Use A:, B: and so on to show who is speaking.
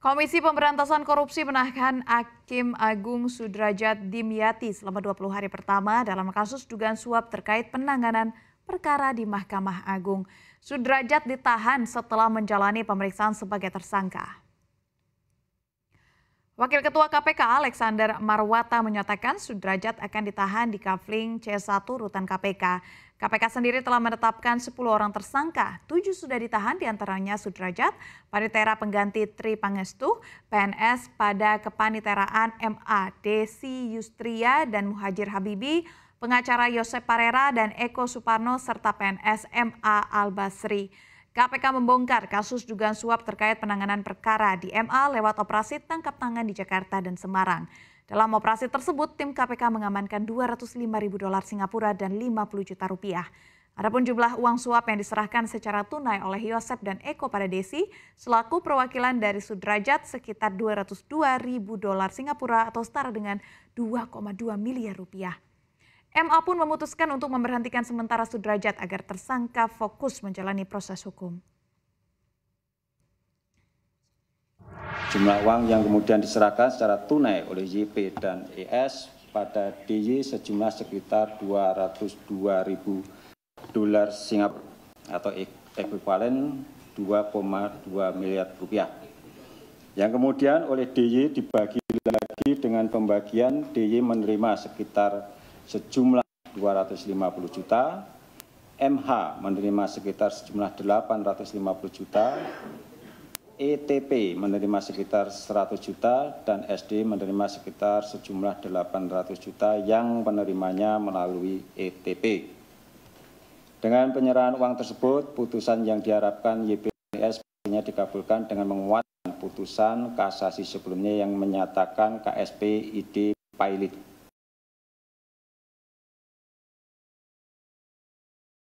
A: Komisi Pemberantasan Korupsi menahan Hakim Agung Sudrajat Dimyati selama 20 hari pertama dalam kasus dugaan suap terkait penanganan perkara di Mahkamah Agung. Sudrajat ditahan setelah menjalani pemeriksaan sebagai tersangka. Wakil Ketua KPK Alexander Marwata menyatakan Sudrajat akan ditahan di Kafling C1 Rutan KPK. KPK sendiri telah menetapkan 10 orang tersangka, 7 sudah ditahan diantaranya Sudrajat, Panitera pengganti Tri Pangestu, PNS pada Kepaniteraan MA, Desi Yustria dan Muhajir Habibi, pengacara Yosep Parera dan Eko Suparno serta PNS MA Albasri. KPK membongkar kasus dugaan suap terkait penanganan perkara di MA lewat operasi tangkap tangan di Jakarta dan Semarang. Dalam operasi tersebut, tim KPK mengamankan 205 ribu dolar Singapura dan 50 juta rupiah. Adapun jumlah uang suap yang diserahkan secara tunai oleh Yosep dan Eko pada Desi selaku perwakilan dari Sudrajat sekitar 202 ribu dolar Singapura atau setara dengan 2,2 miliar rupiah. MA pun memutuskan untuk memberhentikan sementara Sudrajat agar tersangka fokus menjalani proses hukum.
B: Jumlah uang yang kemudian diserahkan secara tunai oleh YP dan ES pada DY sejumlah sekitar 202.000 dolar Singapura atau ekuivalen 2,2 miliar rupiah. Yang kemudian oleh DY dibagi lagi dengan pembagian DY menerima sekitar sejumlah 250 juta, MH menerima sekitar sejumlah 850 juta, ETP menerima sekitar 100 juta dan SD menerima sekitar sejumlah 800 juta yang penerimanya melalui ETP. Dengan penyerahan uang tersebut, putusan yang diharapkan YPS dikabulkan dengan menguatkan putusan kasasi sebelumnya yang menyatakan KSP ID Pilot.